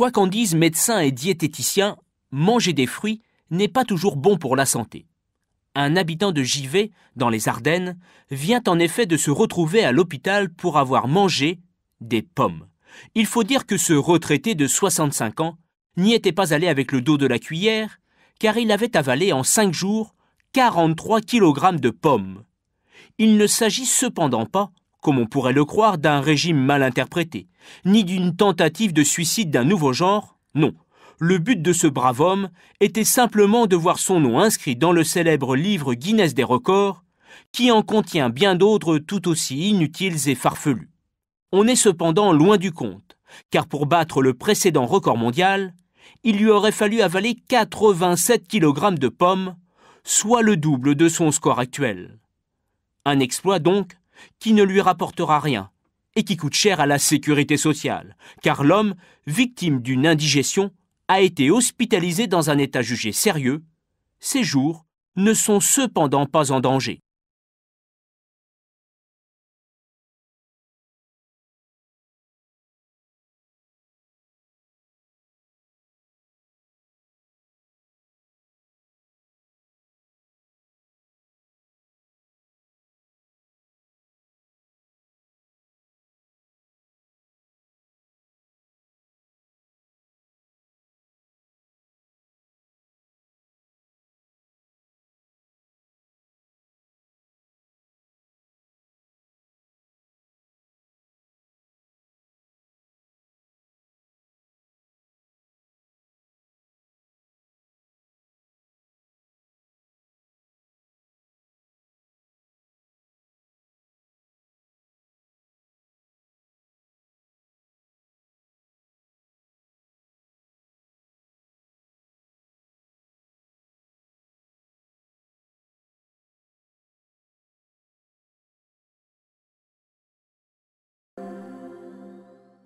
Quoi qu'en disent médecins et diététiciens, manger des fruits n'est pas toujours bon pour la santé. Un habitant de Givet, dans les Ardennes, vient en effet de se retrouver à l'hôpital pour avoir mangé des pommes. Il faut dire que ce retraité de 65 ans n'y était pas allé avec le dos de la cuillère, car il avait avalé en 5 jours 43 kg de pommes. Il ne s'agit cependant pas comme on pourrait le croire, d'un régime mal interprété, ni d'une tentative de suicide d'un nouveau genre, non. Le but de ce brave homme était simplement de voir son nom inscrit dans le célèbre livre Guinness des records, qui en contient bien d'autres tout aussi inutiles et farfelus. On est cependant loin du compte, car pour battre le précédent record mondial, il lui aurait fallu avaler 87 kg de pommes, soit le double de son score actuel. Un exploit donc qui ne lui rapportera rien et qui coûte cher à la sécurité sociale, car l'homme, victime d'une indigestion, a été hospitalisé dans un état jugé sérieux, ses jours ne sont cependant pas en danger.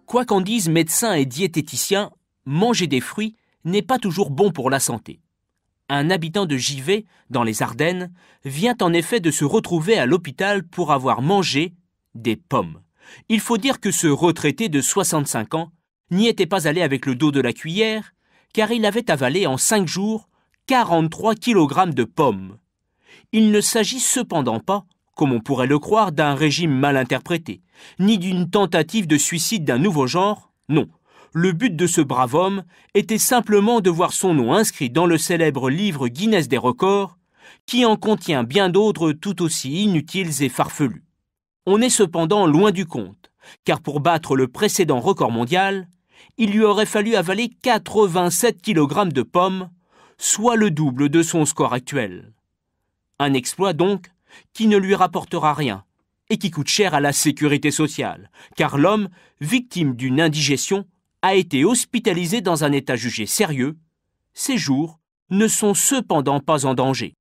Quoi qu'en disent médecins et diététiciens, manger des fruits n'est pas toujours bon pour la santé. Un habitant de Givet, dans les Ardennes, vient en effet de se retrouver à l'hôpital pour avoir mangé des pommes. Il faut dire que ce retraité de 65 ans n'y était pas allé avec le dos de la cuillère, car il avait avalé en cinq jours 43 kg de pommes. Il ne s'agit cependant pas comme on pourrait le croire, d'un régime mal interprété, ni d'une tentative de suicide d'un nouveau genre, non. Le but de ce brave homme était simplement de voir son nom inscrit dans le célèbre livre Guinness des records, qui en contient bien d'autres tout aussi inutiles et farfelus. On est cependant loin du compte, car pour battre le précédent record mondial, il lui aurait fallu avaler 87 kg de pommes, soit le double de son score actuel. Un exploit donc qui ne lui rapportera rien et qui coûte cher à la sécurité sociale, car l'homme, victime d'une indigestion, a été hospitalisé dans un état jugé sérieux, ses jours ne sont cependant pas en danger.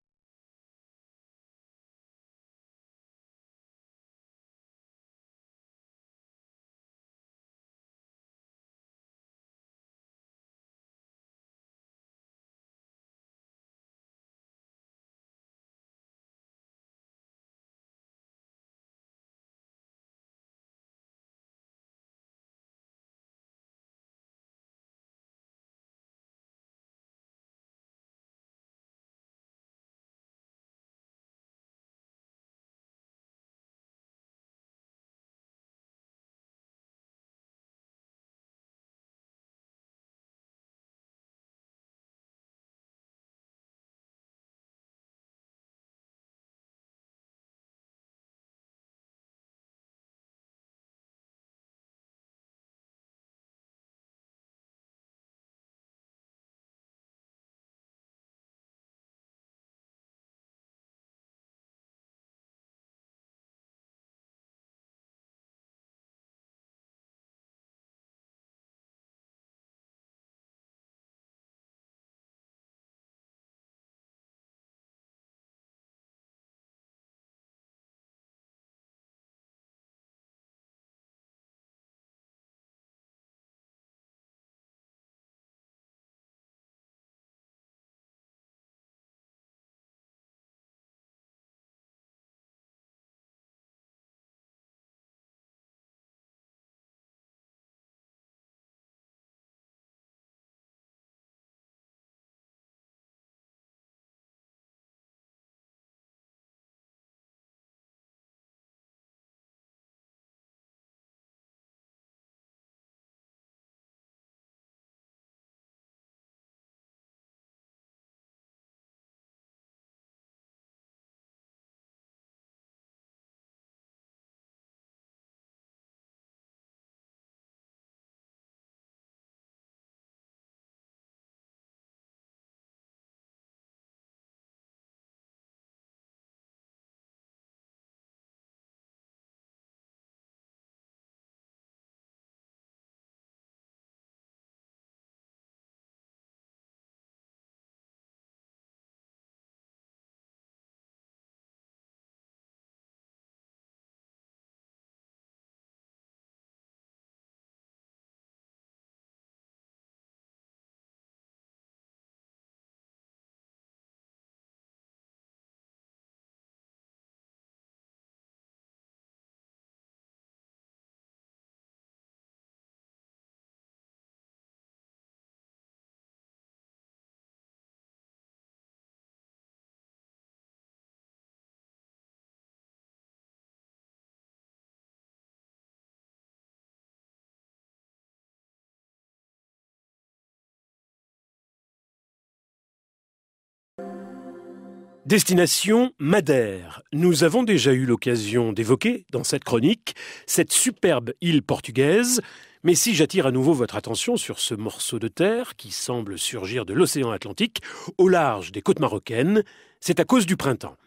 Destination Madère. Nous avons déjà eu l'occasion d'évoquer dans cette chronique cette superbe île portugaise. Mais si j'attire à nouveau votre attention sur ce morceau de terre qui semble surgir de l'océan Atlantique au large des côtes marocaines, c'est à cause du printemps.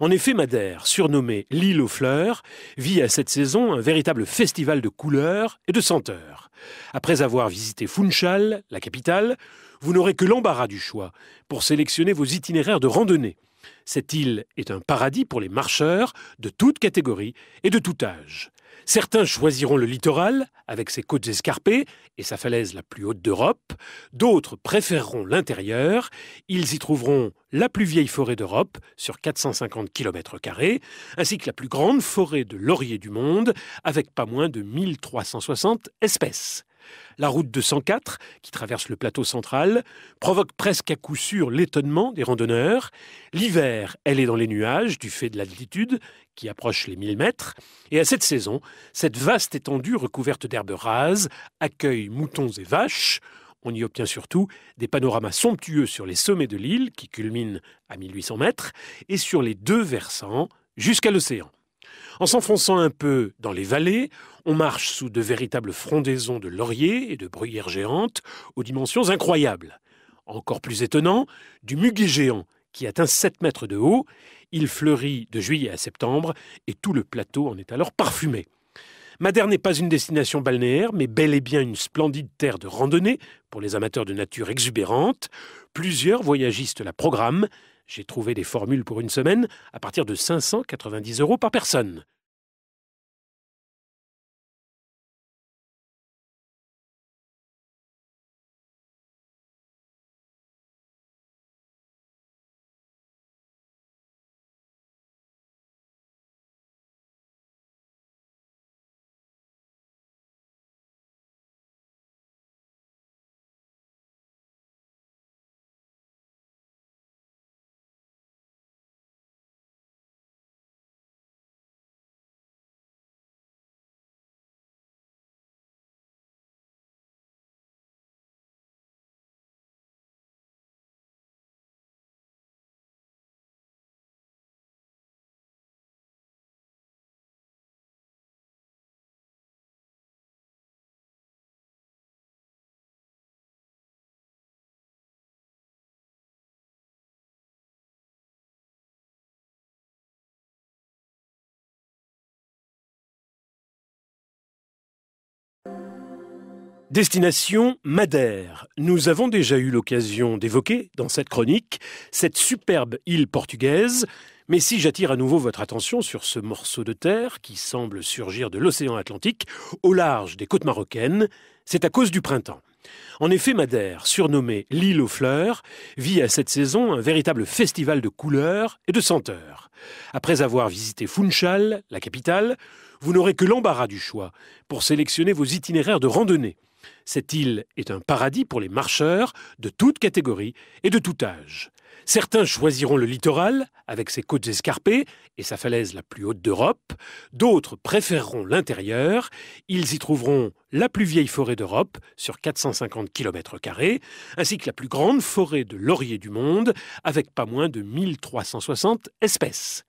En effet, Madère, surnommée l'île aux fleurs, vit à cette saison un véritable festival de couleurs et de senteurs. Après avoir visité Funchal, la capitale, vous n'aurez que l'embarras du choix pour sélectionner vos itinéraires de randonnée. Cette île est un paradis pour les marcheurs de toutes catégories et de tout âge. Certains choisiront le littoral, avec ses côtes escarpées et sa falaise la plus haute d'Europe. D'autres préféreront l'intérieur. Ils y trouveront la plus vieille forêt d'Europe, sur 450 km, ainsi que la plus grande forêt de laurier du monde, avec pas moins de 1360 espèces. La route 204, qui traverse le plateau central, provoque presque à coup sûr l'étonnement des randonneurs. L'hiver, elle est dans les nuages du fait de l'altitude qui approche les 1000 mètres. Et à cette saison, cette vaste étendue recouverte d'herbes rases accueille moutons et vaches. On y obtient surtout des panoramas somptueux sur les sommets de l'île, qui culminent à 1800 mètres, et sur les deux versants jusqu'à l'océan. En s'enfonçant un peu dans les vallées, on marche sous de véritables frondaisons de lauriers et de bruyères géantes aux dimensions incroyables. Encore plus étonnant, du muguet géant, qui atteint 7 mètres de haut. Il fleurit de juillet à septembre et tout le plateau en est alors parfumé. Madère n'est pas une destination balnéaire, mais bel et bien une splendide terre de randonnée pour les amateurs de nature exubérante. Plusieurs voyagistes la programment j'ai trouvé des formules pour une semaine à partir de 590 euros par personne. Destination Madère. Nous avons déjà eu l'occasion d'évoquer dans cette chronique cette superbe île portugaise. Mais si j'attire à nouveau votre attention sur ce morceau de terre qui semble surgir de l'océan Atlantique au large des côtes marocaines, c'est à cause du printemps. En effet, Madère, surnommée l'île aux fleurs, vit à cette saison un véritable festival de couleurs et de senteurs. Après avoir visité Funchal, la capitale, vous n'aurez que l'embarras du choix pour sélectionner vos itinéraires de randonnée. Cette île est un paradis pour les marcheurs de toutes catégories et de tout âge. Certains choisiront le littoral, avec ses côtes escarpées et sa falaise la plus haute d'Europe. D'autres préféreront l'intérieur. Ils y trouveront la plus vieille forêt d'Europe, sur 450 km, ainsi que la plus grande forêt de laurier du monde, avec pas moins de 1360 espèces.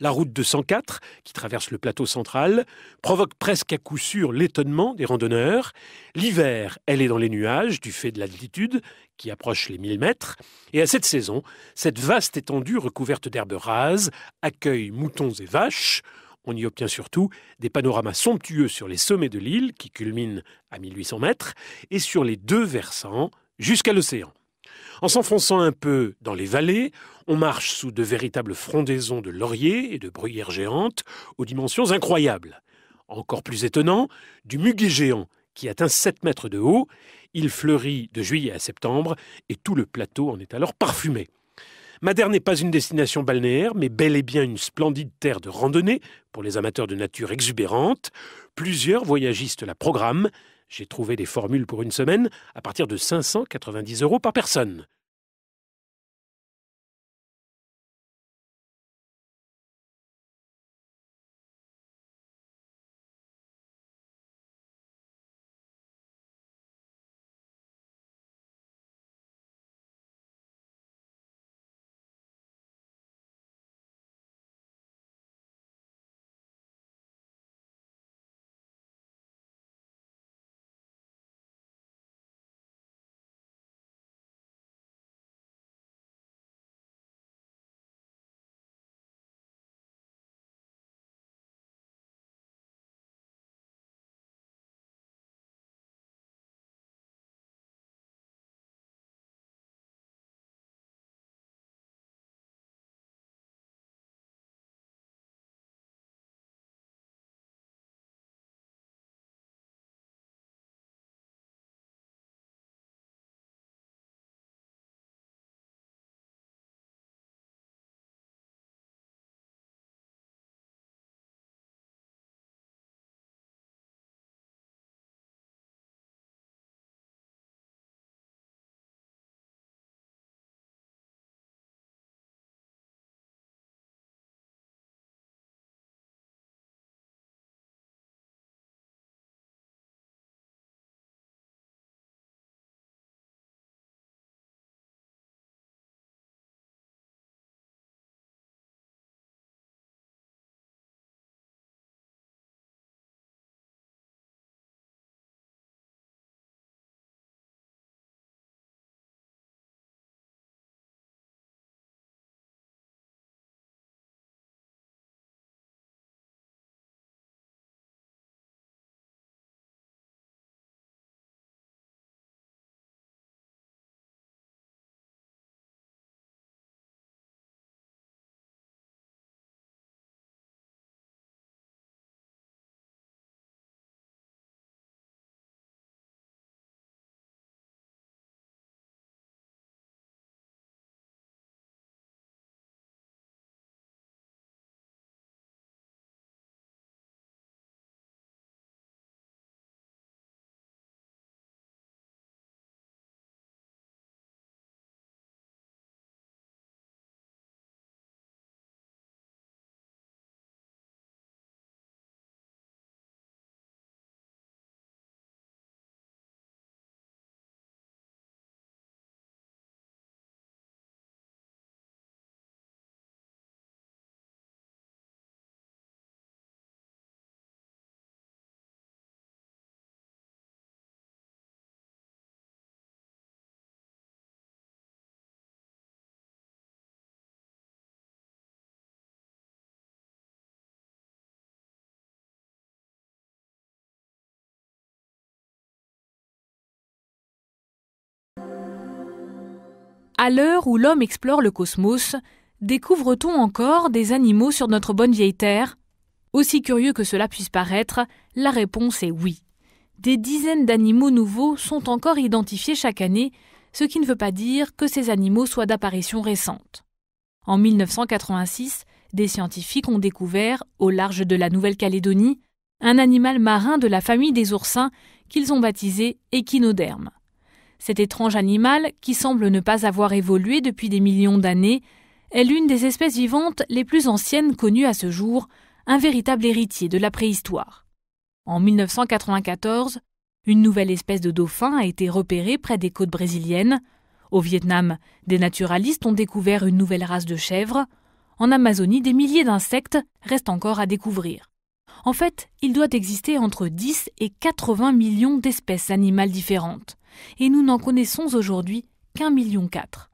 La route 204, qui traverse le plateau central, provoque presque à coup sûr l'étonnement des randonneurs. L'hiver, elle est dans les nuages du fait de l'altitude qui approche les 1000 mètres. Et à cette saison, cette vaste étendue recouverte d'herbes rases accueille moutons et vaches. On y obtient surtout des panoramas somptueux sur les sommets de l'île, qui culminent à 1800 mètres, et sur les deux versants jusqu'à l'océan. En s'enfonçant un peu dans les vallées, on marche sous de véritables frondaisons de lauriers et de bruyères géantes aux dimensions incroyables. Encore plus étonnant, du muguet géant, qui atteint 7 mètres de haut. Il fleurit de juillet à septembre et tout le plateau en est alors parfumé. Madère n'est pas une destination balnéaire, mais bel et bien une splendide terre de randonnée pour les amateurs de nature exubérante. Plusieurs voyagistes la programment j'ai trouvé des formules pour une semaine à partir de 590 euros par personne. À l'heure où l'homme explore le cosmos, découvre-t-on encore des animaux sur notre bonne vieille Terre Aussi curieux que cela puisse paraître, la réponse est oui. Des dizaines d'animaux nouveaux sont encore identifiés chaque année, ce qui ne veut pas dire que ces animaux soient d'apparition récente. En 1986, des scientifiques ont découvert, au large de la Nouvelle-Calédonie, un animal marin de la famille des oursins qu'ils ont baptisé échinoderme. Cet étrange animal, qui semble ne pas avoir évolué depuis des millions d'années, est l'une des espèces vivantes les plus anciennes connues à ce jour, un véritable héritier de la préhistoire. En 1994, une nouvelle espèce de dauphin a été repérée près des côtes brésiliennes. Au Vietnam, des naturalistes ont découvert une nouvelle race de chèvres. En Amazonie, des milliers d'insectes restent encore à découvrir. En fait, il doit exister entre 10 et 80 millions d'espèces animales différentes, et nous n'en connaissons aujourd'hui qu'un million quatre.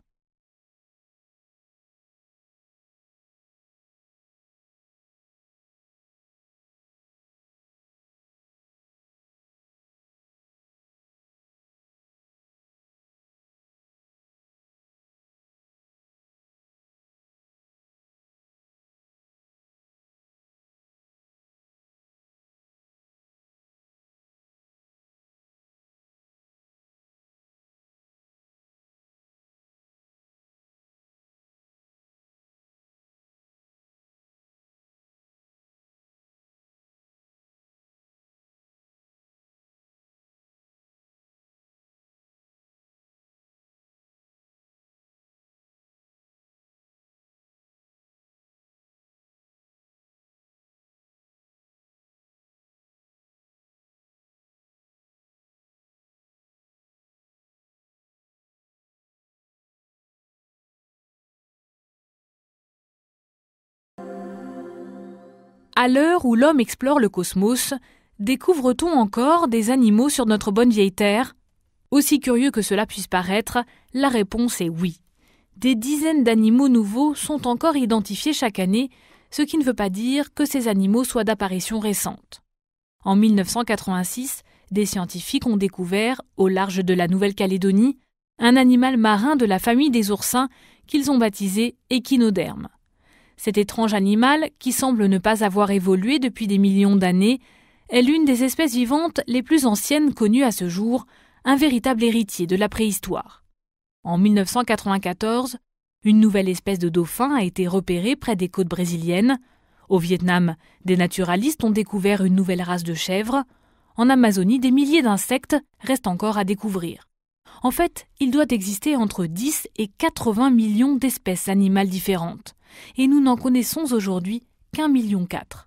À l'heure où l'homme explore le cosmos, découvre-t-on encore des animaux sur notre bonne vieille Terre Aussi curieux que cela puisse paraître, la réponse est oui. Des dizaines d'animaux nouveaux sont encore identifiés chaque année, ce qui ne veut pas dire que ces animaux soient d'apparition récente. En 1986, des scientifiques ont découvert, au large de la Nouvelle-Calédonie, un animal marin de la famille des oursins qu'ils ont baptisé échinoderme. Cet étrange animal, qui semble ne pas avoir évolué depuis des millions d'années, est l'une des espèces vivantes les plus anciennes connues à ce jour, un véritable héritier de la préhistoire. En 1994, une nouvelle espèce de dauphin a été repérée près des côtes brésiliennes. Au Vietnam, des naturalistes ont découvert une nouvelle race de chèvres. En Amazonie, des milliers d'insectes restent encore à découvrir. En fait, il doit exister entre 10 et 80 millions d'espèces animales différentes et nous n'en connaissons aujourd'hui qu'un million quatre.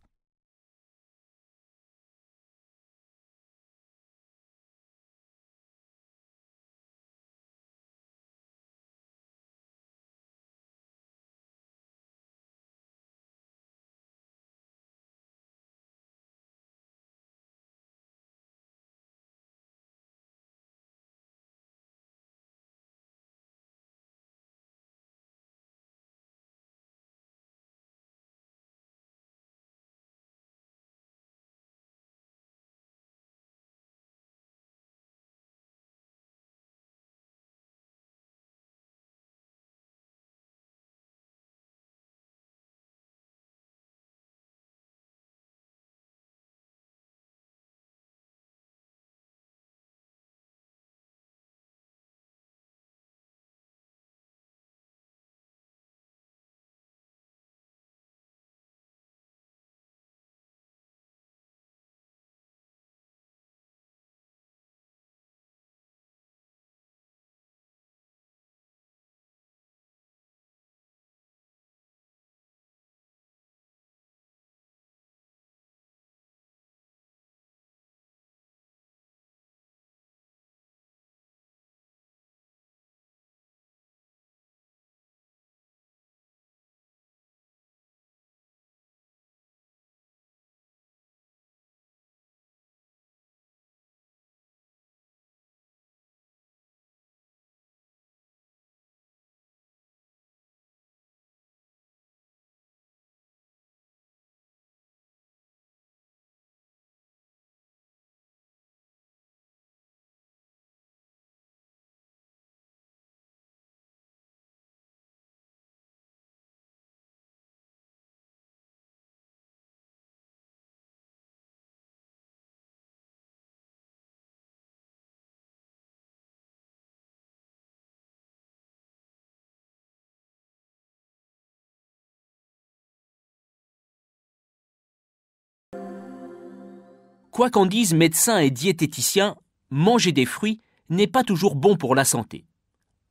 Quoi qu'en disent médecins et diététiciens, manger des fruits n'est pas toujours bon pour la santé.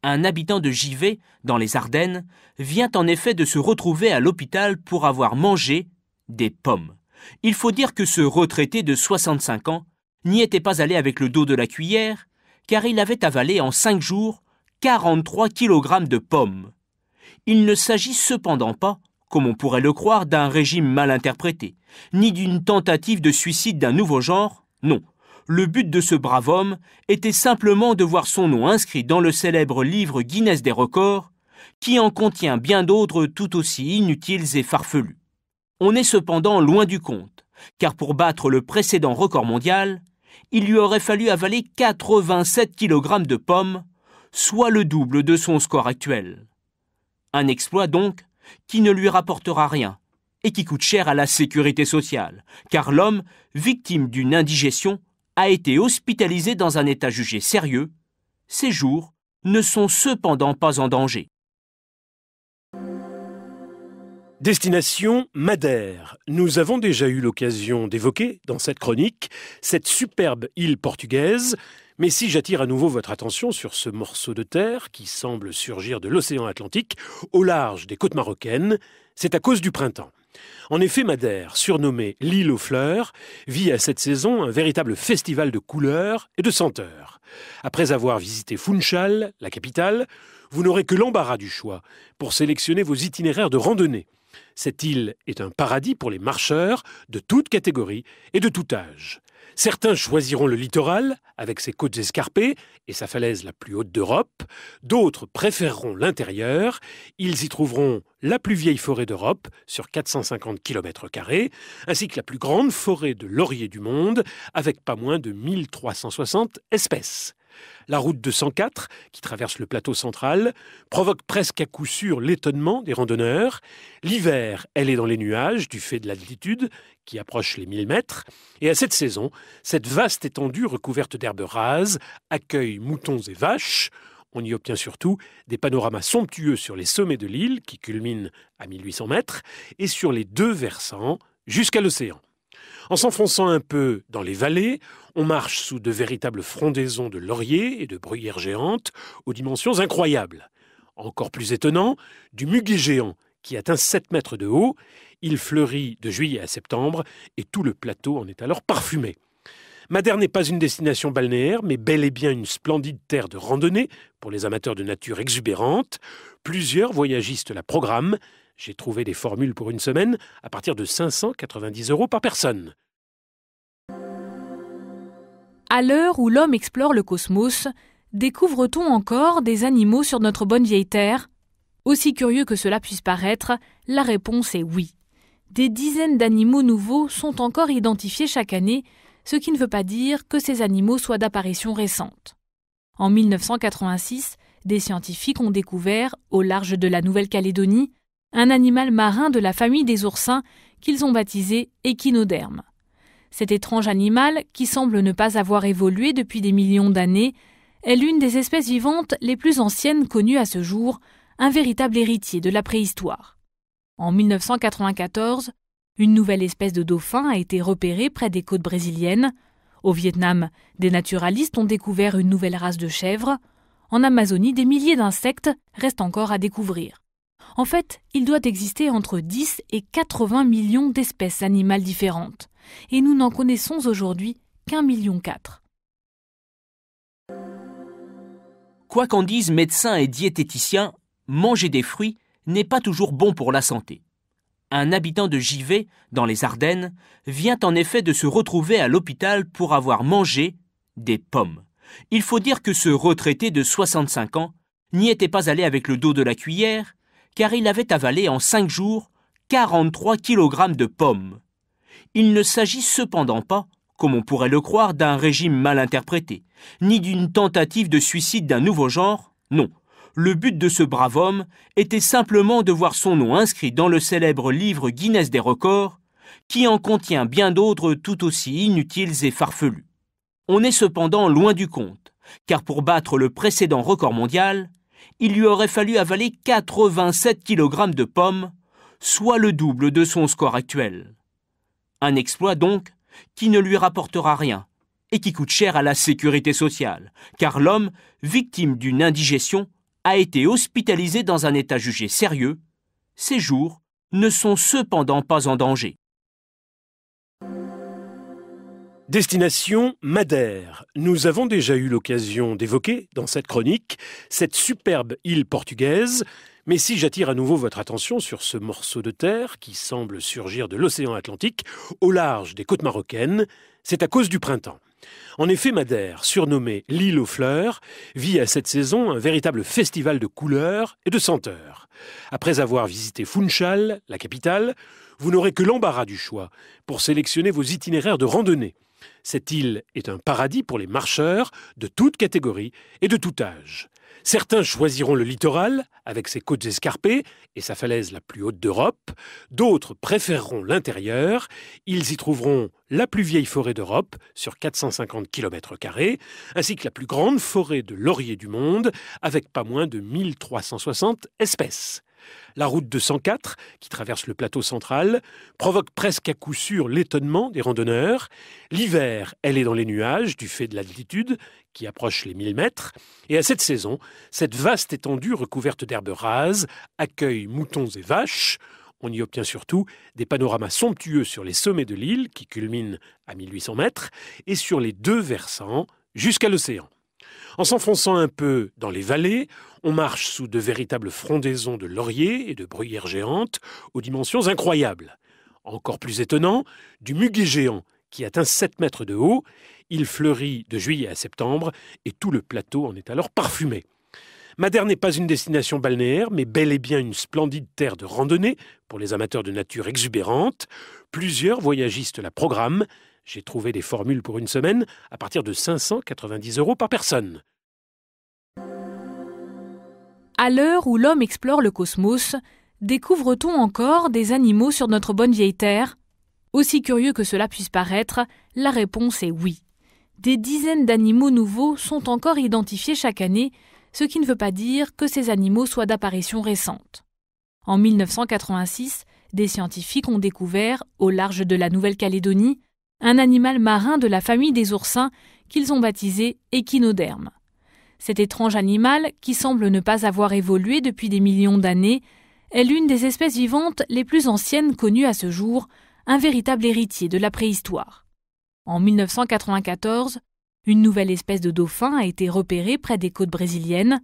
Un habitant de Givet, dans les Ardennes, vient en effet de se retrouver à l'hôpital pour avoir mangé des pommes. Il faut dire que ce retraité de 65 ans n'y était pas allé avec le dos de la cuillère, car il avait avalé en cinq jours 43 kg de pommes. Il ne s'agit cependant pas comme on pourrait le croire, d'un régime mal interprété, ni d'une tentative de suicide d'un nouveau genre, non. Le but de ce brave homme était simplement de voir son nom inscrit dans le célèbre livre Guinness des records, qui en contient bien d'autres tout aussi inutiles et farfelus. On est cependant loin du compte, car pour battre le précédent record mondial, il lui aurait fallu avaler 87 kg de pommes, soit le double de son score actuel. Un exploit donc qui ne lui rapportera rien et qui coûte cher à la sécurité sociale, car l'homme, victime d'une indigestion, a été hospitalisé dans un état jugé sérieux, ses jours ne sont cependant pas en danger. Destination Madère. Nous avons déjà eu l'occasion d'évoquer dans cette chronique cette superbe île portugaise mais si j'attire à nouveau votre attention sur ce morceau de terre qui semble surgir de l'océan Atlantique au large des côtes marocaines, c'est à cause du printemps. En effet, Madère, surnommée l'île aux fleurs, vit à cette saison un véritable festival de couleurs et de senteurs. Après avoir visité Funchal, la capitale, vous n'aurez que l'embarras du choix pour sélectionner vos itinéraires de randonnée. Cette île est un paradis pour les marcheurs de toutes catégories et de tout âge. Certains choisiront le littoral, avec ses côtes escarpées et sa falaise la plus haute d'Europe. D'autres préféreront l'intérieur. Ils y trouveront la plus vieille forêt d'Europe, sur 450 km, ainsi que la plus grande forêt de laurier du monde, avec pas moins de 1360 espèces. La route 204, qui traverse le plateau central, provoque presque à coup sûr l'étonnement des randonneurs. L'hiver, elle est dans les nuages du fait de l'altitude qui approche les 1000 mètres. Et à cette saison, cette vaste étendue recouverte d'herbes rases accueille moutons et vaches. On y obtient surtout des panoramas somptueux sur les sommets de l'île, qui culminent à 1800 mètres, et sur les deux versants jusqu'à l'océan. En s'enfonçant un peu dans les vallées, on marche sous de véritables frondaisons de lauriers et de bruyères géantes aux dimensions incroyables. Encore plus étonnant, du muguet géant, qui atteint 7 mètres de haut. Il fleurit de juillet à septembre et tout le plateau en est alors parfumé. Madère n'est pas une destination balnéaire, mais bel et bien une splendide terre de randonnée pour les amateurs de nature exubérante. Plusieurs voyagistes la programment, j'ai trouvé des formules pour une semaine à partir de 590 euros par personne. À l'heure où l'homme explore le cosmos, découvre-t-on encore des animaux sur notre bonne vieille Terre Aussi curieux que cela puisse paraître, la réponse est oui. Des dizaines d'animaux nouveaux sont encore identifiés chaque année, ce qui ne veut pas dire que ces animaux soient d'apparition récente. En 1986, des scientifiques ont découvert, au large de la Nouvelle-Calédonie, un animal marin de la famille des oursins qu'ils ont baptisé échinoderme. Cet étrange animal, qui semble ne pas avoir évolué depuis des millions d'années, est l'une des espèces vivantes les plus anciennes connues à ce jour, un véritable héritier de la préhistoire. En 1994, une nouvelle espèce de dauphin a été repérée près des côtes brésiliennes. Au Vietnam, des naturalistes ont découvert une nouvelle race de chèvres. En Amazonie, des milliers d'insectes restent encore à découvrir. En fait, il doit exister entre 10 et 80 millions d'espèces animales différentes, et nous n'en connaissons aujourd'hui qu'un million quatre. Quoi qu'en disent médecins et diététiciens, manger des fruits n'est pas toujours bon pour la santé. Un habitant de Givet, dans les Ardennes, vient en effet de se retrouver à l'hôpital pour avoir mangé des pommes. Il faut dire que ce retraité de 65 ans n'y était pas allé avec le dos de la cuillère, car il avait avalé en cinq jours 43 kg de pommes. Il ne s'agit cependant pas, comme on pourrait le croire, d'un régime mal interprété, ni d'une tentative de suicide d'un nouveau genre, non. Le but de ce brave homme était simplement de voir son nom inscrit dans le célèbre livre Guinness des records, qui en contient bien d'autres tout aussi inutiles et farfelus. On est cependant loin du compte, car pour battre le précédent record mondial, il lui aurait fallu avaler 87 kg de pommes, soit le double de son score actuel. Un exploit donc qui ne lui rapportera rien et qui coûte cher à la sécurité sociale, car l'homme, victime d'une indigestion, a été hospitalisé dans un état jugé sérieux. Ses jours ne sont cependant pas en danger. Destination Madère. Nous avons déjà eu l'occasion d'évoquer dans cette chronique cette superbe île portugaise. Mais si j'attire à nouveau votre attention sur ce morceau de terre qui semble surgir de l'océan Atlantique au large des côtes marocaines, c'est à cause du printemps. En effet, Madère, surnommée l'île aux fleurs, vit à cette saison un véritable festival de couleurs et de senteurs. Après avoir visité Funchal, la capitale, vous n'aurez que l'embarras du choix pour sélectionner vos itinéraires de randonnée. Cette île est un paradis pour les marcheurs de toutes catégories et de tout âge. Certains choisiront le littoral, avec ses côtes escarpées et sa falaise la plus haute d'Europe. D'autres préféreront l'intérieur. Ils y trouveront la plus vieille forêt d'Europe, sur 450 km, ainsi que la plus grande forêt de laurier du monde, avec pas moins de 1360 espèces. La route 204, qui traverse le plateau central, provoque presque à coup sûr l'étonnement des randonneurs. L'hiver, elle est dans les nuages du fait de l'altitude qui approche les 1000 mètres. Et à cette saison, cette vaste étendue recouverte d'herbes rases accueille moutons et vaches. On y obtient surtout des panoramas somptueux sur les sommets de l'île, qui culminent à 1800 mètres, et sur les deux versants jusqu'à l'océan. En s'enfonçant un peu dans les vallées, on marche sous de véritables frondaisons de lauriers et de bruyères géantes aux dimensions incroyables. Encore plus étonnant, du muguet géant qui atteint 7 mètres de haut. Il fleurit de juillet à septembre et tout le plateau en est alors parfumé. Madère n'est pas une destination balnéaire, mais bel et bien une splendide terre de randonnée pour les amateurs de nature exubérante. Plusieurs voyagistes la programment, j'ai trouvé des formules pour une semaine à partir de 590 euros par personne. À l'heure où l'homme explore le cosmos, découvre-t-on encore des animaux sur notre bonne vieille Terre Aussi curieux que cela puisse paraître, la réponse est oui. Des dizaines d'animaux nouveaux sont encore identifiés chaque année, ce qui ne veut pas dire que ces animaux soient d'apparition récente. En 1986, des scientifiques ont découvert, au large de la Nouvelle-Calédonie, un animal marin de la famille des oursins qu'ils ont baptisé échinoderme. Cet étrange animal, qui semble ne pas avoir évolué depuis des millions d'années, est l'une des espèces vivantes les plus anciennes connues à ce jour, un véritable héritier de la préhistoire. En 1994, une nouvelle espèce de dauphin a été repérée près des côtes brésiliennes.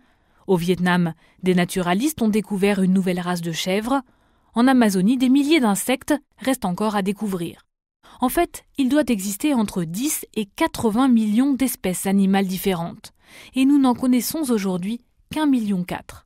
Au Vietnam, des naturalistes ont découvert une nouvelle race de chèvres. En Amazonie, des milliers d'insectes restent encore à découvrir. En fait, il doit exister entre 10 et 80 millions d'espèces animales différentes, et nous n'en connaissons aujourd'hui qu'un million quatre.